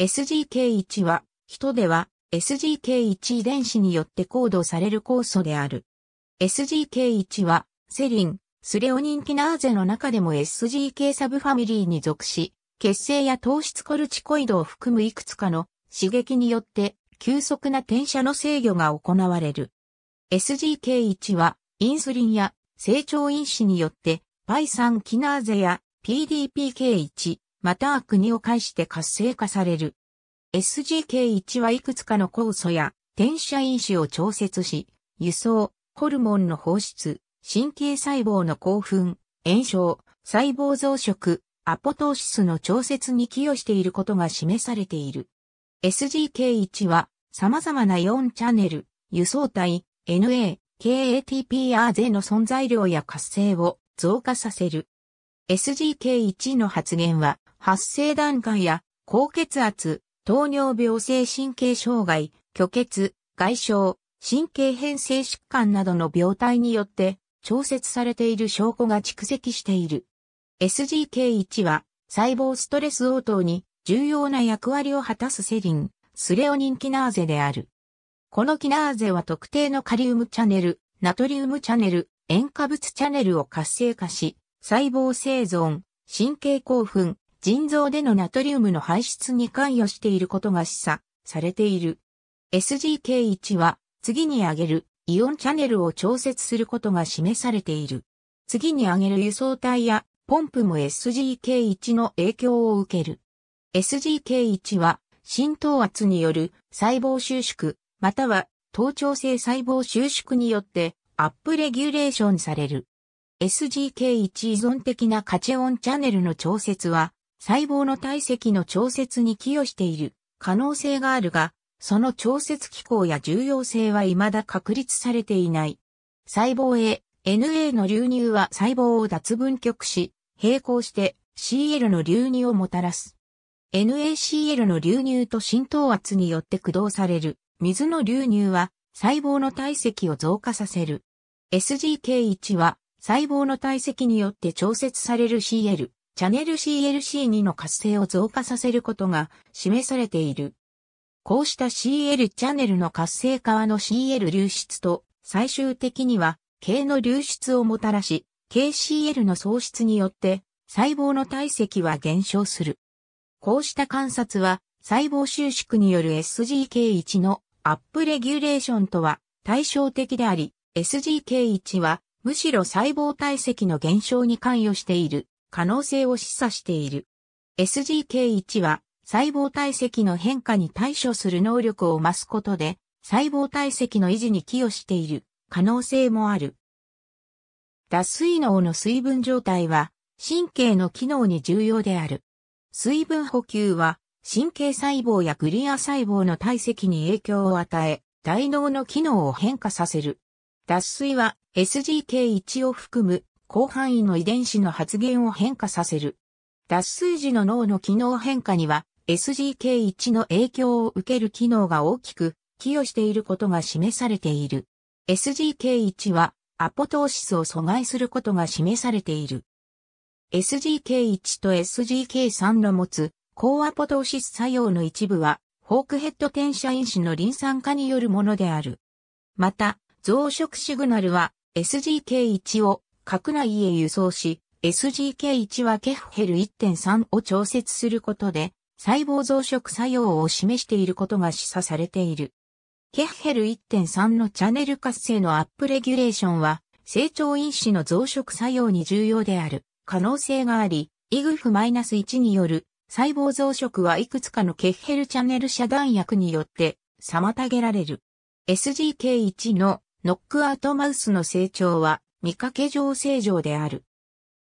SGK1 は、人では SGK1 遺伝子によってコードされる酵素である。SGK1 は、セリン、スレオニンキナーゼの中でも SGK サブファミリーに属し、血清や糖質コルチコイドを含むいくつかの刺激によって急速な転写の制御が行われる。SGK1 はインスリンや成長因子によってパイ3キナーゼや PDPK1、または国を介して活性化される。SGK1 はいくつかの酵素や転写因子を調節し、輸送、ホルモンの放出、神経細胞の興奮、炎症、細胞増殖、アポトーシスの調節に寄与していることが示されている。SGK1 は様々な4ンチャンネル、輸送体、NA、k a t p r での存在量や活性を増加させる。SGK1 の発現は発生段階や高血圧、糖尿病性神経障害、虚血、外傷、神経変性疾患などの病態によって調節されている証拠が蓄積している。SGK1 は細胞ストレス応答に重要な役割を果たすセリン、スレオニンキナーゼである。このキナーゼは特定のカリウムチャネル、ナトリウムチャネル、塩化物チャネルを活性化し、細胞生存、神経興奮、腎臓でのナトリウムの排出に関与していることが示唆されている。SGK1 は次に挙げるイオンチャネルを調節することが示されている。次に挙げる輸送体やポンプも SGK1 の影響を受ける。SGK1 は浸透圧による細胞収縮、または頭頂性細胞収縮によってアップレギュレーションされる。SGK1 依存的なカチオンチャネルの調節は細胞の体積の調節に寄与している可能性があるが、その調節機構や重要性は未だ確立されていない。細胞へ NA の流入は細胞を脱分極し、並行して CL の流入をもたらす。NACL の流入と浸透圧によって駆動される水の流入は細胞の体積を増加させる。SGK1 は細胞の体積によって調節される CL、チャネル CLC2 の活性を増加させることが示されている。こうした CL チャネルの活性化はの CL 流出と最終的には K の流出をもたらし、KCL の喪失によって細胞の体積は減少する。こうした観察は細胞収縮による SGK1 のアップレギュレーションとは対照的であり、SGK1 はむしろ細胞体積の減少に関与している。可能性を示唆している。SGK1 は細胞体積の変化に対処する能力を増すことで細胞体積の維持に寄与している可能性もある。脱水脳の水分状態は神経の機能に重要である。水分補給は神経細胞やグリア細胞の体積に影響を与え、大脳の機能を変化させる。脱水は SGK1 を含む広範囲の遺伝子の発現を変化させる。脱水時の脳の機能変化には SGK1 の影響を受ける機能が大きく寄与していることが示されている。SGK1 はアポトーシスを阻害することが示されている。SGK1 と SGK3 の持つ高アポトーシス作用の一部はホークヘッド転写因子のリン酸化によるものである。また、増殖シグナルは SGK1 を閣内へ輸送し、SGK1 はケフヘル1.3を調節することで、細胞増殖作用を示していることが示唆されている。ケッヘル1.3のチャネル活性のアップレギュレーションは、成長因子の増殖作用に重要である可能性があり、イグフ -1 による細胞増殖はいくつかのケッヘルチャネル遮断薬によって妨げられる。SGK1 のノックアウトマウスの成長は見かけ上正常である。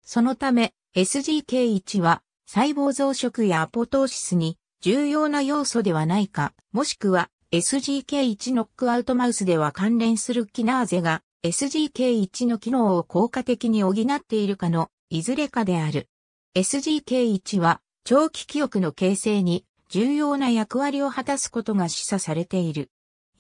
そのため、SGK1 は細胞増殖やアポトーシスに重要な要素ではないか、もしくは SGK1 ノックアウトマウスでは関連するキナーゼが SGK1 の機能を効果的に補っているかのいずれかである。SGK1 は長期記憶の形成に重要な役割を果たすことが示唆されている。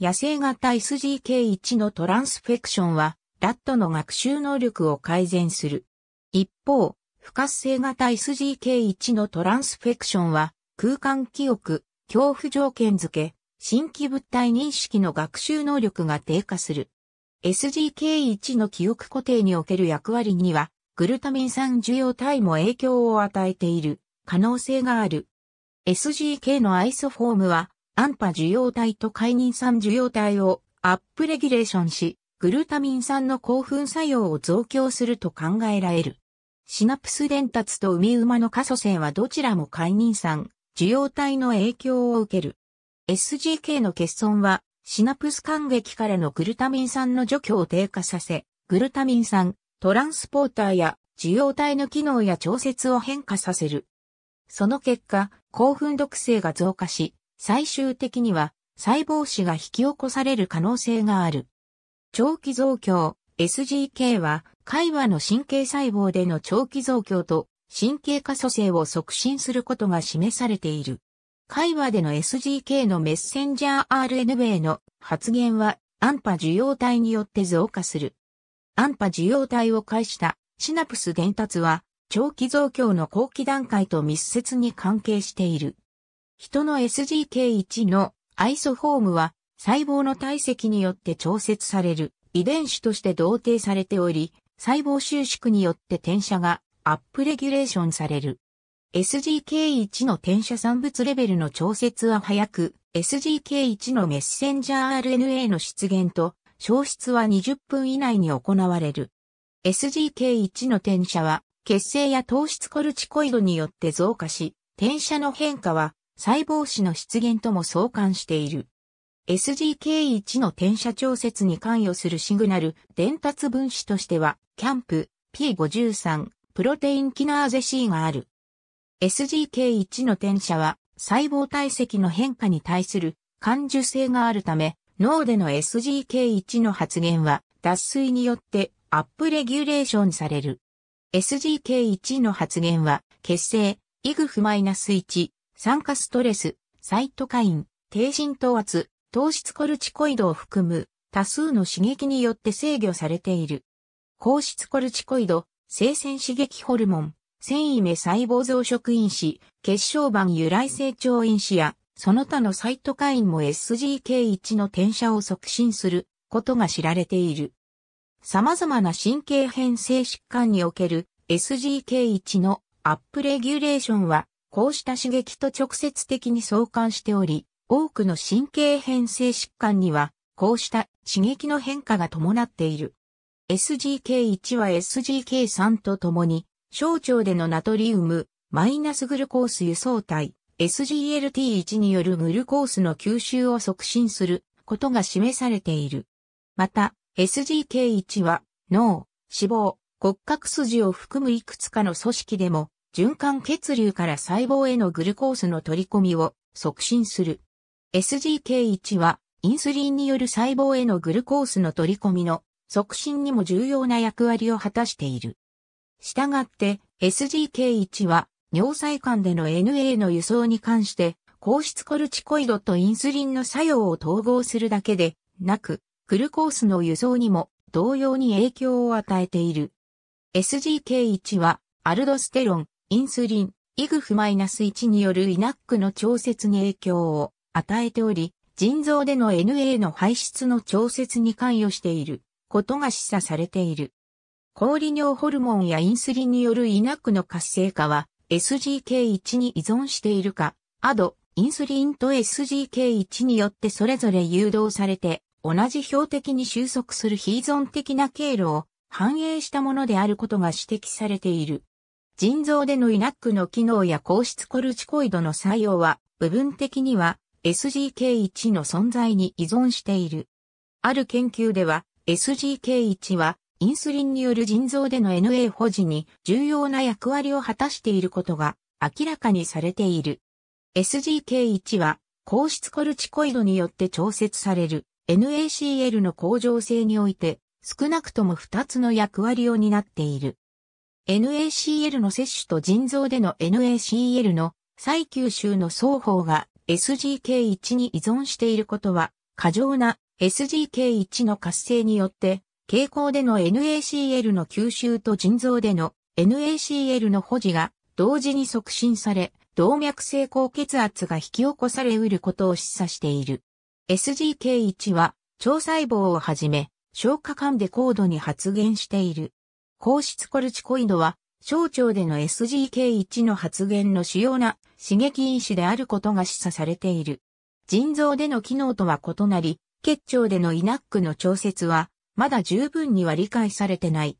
野生型 SGK1 のトランスフェクションはラットの学習能力を改善する。一方、不活性型 SGK1 のトランスフェクションは、空間記憶、恐怖条件付け、新規物体認識の学習能力が低下する。SGK1 の記憶固定における役割には、グルタミン酸受容体も影響を与えている可能性がある。SGK のアイソフォームは、アンパ受容体と解任酸受容体をアップレギュレーションし、グルタミン酸の興奮作用を増強すると考えられる。シナプス伝達と海馬の可塑性はどちらも海妊酸、受容体の影響を受ける。SGK の欠損は、シナプス間激からのグルタミン酸の除去を低下させ、グルタミン酸、トランスポーターや受容体の機能や調節を変化させる。その結果、興奮毒性が増加し、最終的には細胞死が引き起こされる可能性がある。長期増強 SGK は、海馬の神経細胞での長期増強と神経過疎性を促進することが示されている。海馬での SGK のメッセンジャー RNA の発現は、アンパ受容体によって増加する。アンパ受容体を介したシナプス伝達は、長期増強の後期段階と密接に関係している。人の SGK1 のアイソフォームは細胞の体積によって調節される遺伝子として同定されており、細胞収縮によって転写がアップレギュレーションされる。SGK1 の転写産物レベルの調節は早く、SGK1 のメッセンジャー RNA の出現と消失は20分以内に行われる。SGK1 の転写は血清や糖質コルチコイドによって増加し、転写の変化は細胞子の出現とも相関している。SGK1 の転写調節に関与するシグナル伝達分子としては、キャンプ P53 プロテインキナーゼ C がある。SGK1 の転写は細胞体積の変化に対する感受性があるため、脳での SGK1 の発現は脱水によってアップレギュレーションされる。SGK1 の発現は、血清、イグフマイナス -1、酸化ストレス、サイトカイン、低浸透圧、糖質コルチコイドを含む多数の刺激によって制御されている。硬質コルチコイド、生鮮刺激ホルモン、繊維目細胞増殖因子、血小板由来成長因子や、その他のサイトカインも SGK1 の転写を促進することが知られている。様々な神経変性疾患における SGK1 のアップレギュレーションは、こうした刺激と直接的に相関しており、多くの神経変性疾患には、こうした刺激の変化が伴っている。SGK1 は SGK3 とともに、小腸でのナトリウム、マイナスグルコース輸送体、SGLT1 によるグルコースの吸収を促進することが示されている。また、SGK1 は脳、脂肪、骨格筋を含むいくつかの組織でも循環血流から細胞へのグルコースの取り込みを促進する。SGK1 は、インスリンによる細胞へのグルコースの取り込みの促進にも重要な役割を果たしている。したがって、SGK1 は、尿細管での NA の輸送に関して、硬質コルチコイドとインスリンの作用を統合するだけで、なく、グルコースの輸送にも同様に影響を与えている。SGK1 は、アルドステロン、インスリン、イグフ -1 によるイナックの調節に影響を与えており、腎臓での NA の排出の調節に関与していることが示唆されている。抗利尿ホルモンやインスリンによるイナックの活性化は SGK1 に依存しているか、アド、インスリンと SGK1 によってそれぞれ誘導されて、同じ標的に収束する非依存的な経路を反映したものであることが指摘されている。腎臓でのイナックの機能や硬質コルチコイドの作用は、部分的には SGK1 の存在に依存している。ある研究では、SGK1 はインスリンによる腎臓での NA 保持に重要な役割を果たしていることが明らかにされている。SGK1 は硬質コルチコイドによって調節される NACL の向上性において少なくとも2つの役割を担っている。NACL の摂取と腎臓での NACL の再吸収の双方が SGK1 に依存していることは、過剰な SGK1 の活性によって、蛍光での NACL の吸収と腎臓での NACL の保持が同時に促進され、動脈性高血圧が引き起こされうることを示唆している。SGK1 は腸細胞をはじめ消化管で高度に発現している。硬質コルチコイドは小腸での SGK1 の発現の主要な刺激因子であることが示唆されている。腎臓での機能とは異なり、結腸でのイナックの調節は、まだ十分には理解されてない。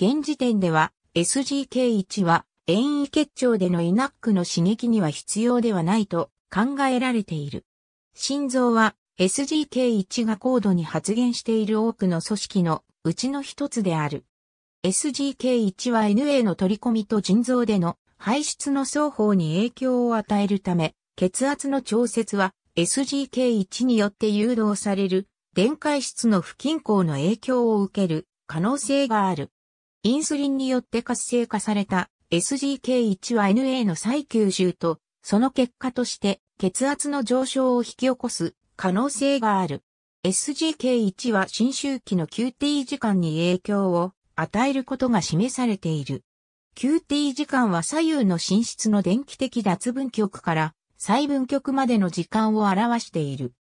現時点では、SGK1 は、遠位結腸でのイナックの刺激には必要ではないと考えられている。心臓は SGK1 が高度に発現している多くの組織のうちの一つである。SGK1 は NA の取り込みと腎臓での排出の双方に影響を与えるため、血圧の調節は SGK1 によって誘導される電解質の不均衡の影響を受ける可能性がある。インスリンによって活性化された SGK1 は NA の再吸収と、その結果として血圧の上昇を引き起こす可能性がある。SGK1 は新周期の QT 時間に影響を与えることが示されている。QT 時間は左右の寝室の電気的脱分極から再分極までの時間を表している。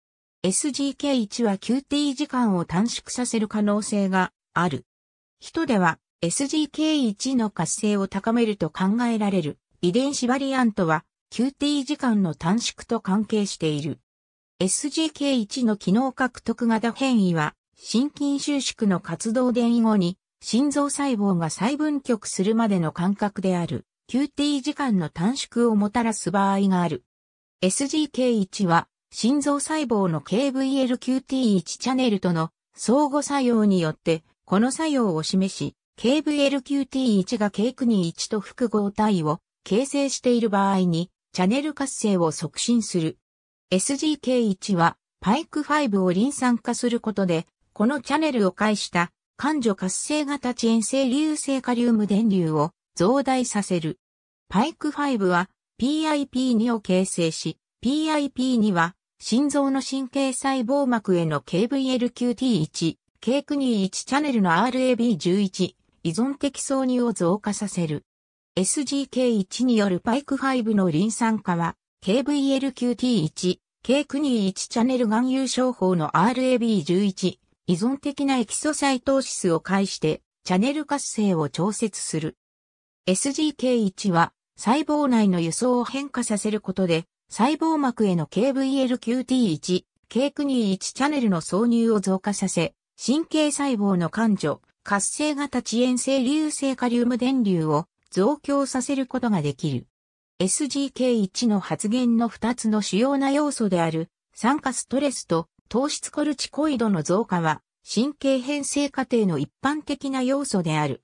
SGK1 は QT 時間を短縮させる可能性がある。人では SGK1 の活性を高めると考えられる遺伝子バリアントは QT 時間の短縮と関係している。SGK1 の機能獲得型変異は心筋収縮の活動伝位後に心臓細胞が細分極するまでの間隔である QT 時間の短縮をもたらす場合がある。SGK1 は心臓細胞の KVLQT1 チャネルとの相互作用によってこの作用を示し KVLQT1 が K921 と複合体を形成している場合にチャネル活性を促進する。SGK1 はパイク5をリン酸化することでこのチャネルを介した感女活性型遅延性流性カリウム電流を増大させる。パイク5は PIP2 を形成し、PIP2 は心臓の神経細胞膜への KVLQT1、K921 チャネルの RAB11、依存的挿入を増加させる。SGK1 によるパイク5のリン酸化は、KVLQT1、K921 チャネル含有症法の RAB11、依存的なエキソサイトーシスを介して、チャネル活性を調節する。SGK1 は、細胞内の輸送を変化させることで、細胞膜への KVLQT1、K921 チャネルの挿入を増加させ、神経細胞の感受・活性型遅延性流性カリウム電流を増強させることができる。SGK1 の発現の2つの主要な要素である、酸化ストレスと糖質コルチコイドの増加は、神経変性過程の一般的な要素である。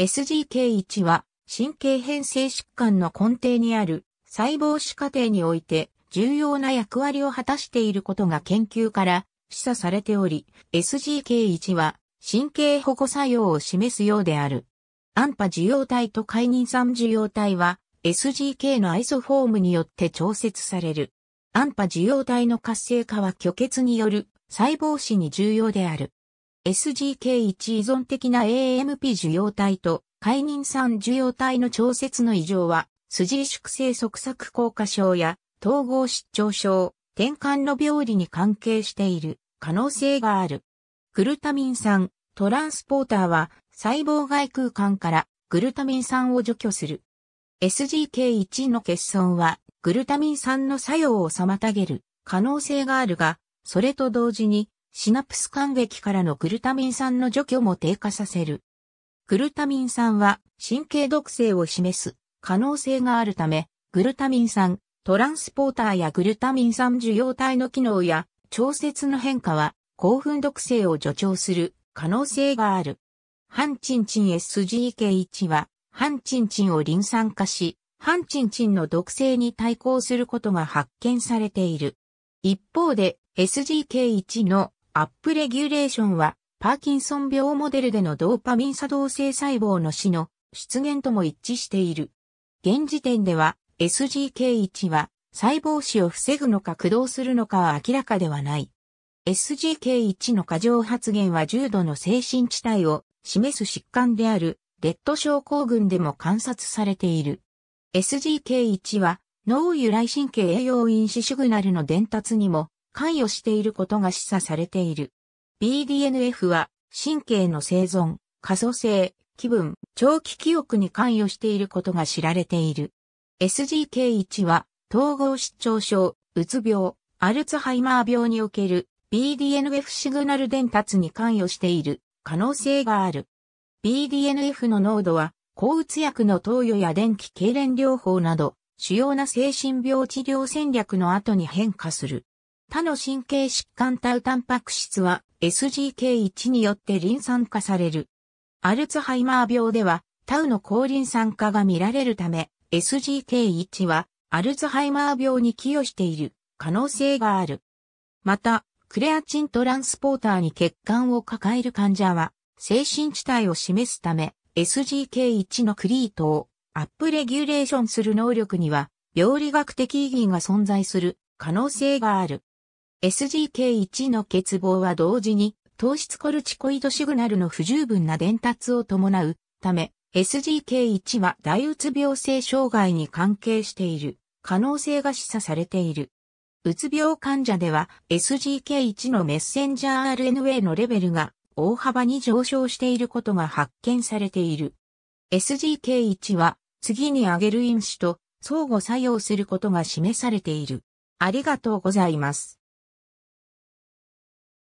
SGK1 は、神経変性疾患の根底にある細胞死過程において重要な役割を果たしていることが研究から示唆されており、SGK1 は神経保護作用を示すようである。アンパ受容体と解任酸受容体は SGK のアイソフォームによって調節される。安波受容体の活性化は虚血による細胞死に重要である。SGK1 依存的な AMP 受容体と解妊酸受容体の調節の異常は、筋萎縮性側索硬化症や統合失調症、転換の病理に関係している可能性がある。グルタミン酸、トランスポーターは細胞外空間からグルタミン酸を除去する。SGK1 の欠損はグルタミン酸の作用を妨げる可能性があるが、それと同時にシナプス間隙からのグルタミン酸の除去も低下させる。グルタミン酸は神経毒性を示す可能性があるため、グルタミン酸、トランスポーターやグルタミン酸受容体の機能や調節の変化は興奮毒性を助長する可能性がある。ハンチンチン SGK1 は、ハンチンチンをリン酸化し、ハンチンチンの毒性に対抗することが発見されている。一方で SGK1 のアップレギュレーションはパーキンソン病モデルでのドーパミン作動性細胞の死の出現とも一致している。現時点では SGK1 は細胞死を防ぐのか駆動するのかは明らかではない。SGK1 の過剰発現は重度の精神地帯を示す疾患であるレッド症候群でも観察されている。SGK1 は脳由来神経栄養因子シグナルの伝達にも関与していることが示唆されている。BDNF は神経の生存、可塑性、気分、長期記憶に関与していることが知られている。SGK1 は統合失調症、うつ病、アルツハイマー病における BDNF シグナル伝達に関与している可能性がある。BDNF の濃度は抗うつ薬の投与や電気痙攣療法など、主要な精神病治療戦略の後に変化する。他の神経疾患タウタンパク質は SGK1 によってリン酸化される。アルツハイマー病ではタウの抗リン酸化が見られるため SGK1 はアルツハイマー病に寄与している可能性がある。また、クレアチントランスポーターに血管を抱える患者は精神地帯を示すため SGK1 のクリートをアップレギュレーションする能力には、病理学的意義が存在する可能性がある。SGK1 の欠乏は同時に糖質コルチコイドシグナルの不十分な伝達を伴うため、SGK1 は大うつ病性障害に関係している可能性が示唆されている。うつ病患者では SGK1 のメッセンジャー RNA のレベルが大幅に上昇していることが発見されている。SGK1 は次に挙げる因子と相互作用することが示されている。ありがとうございます。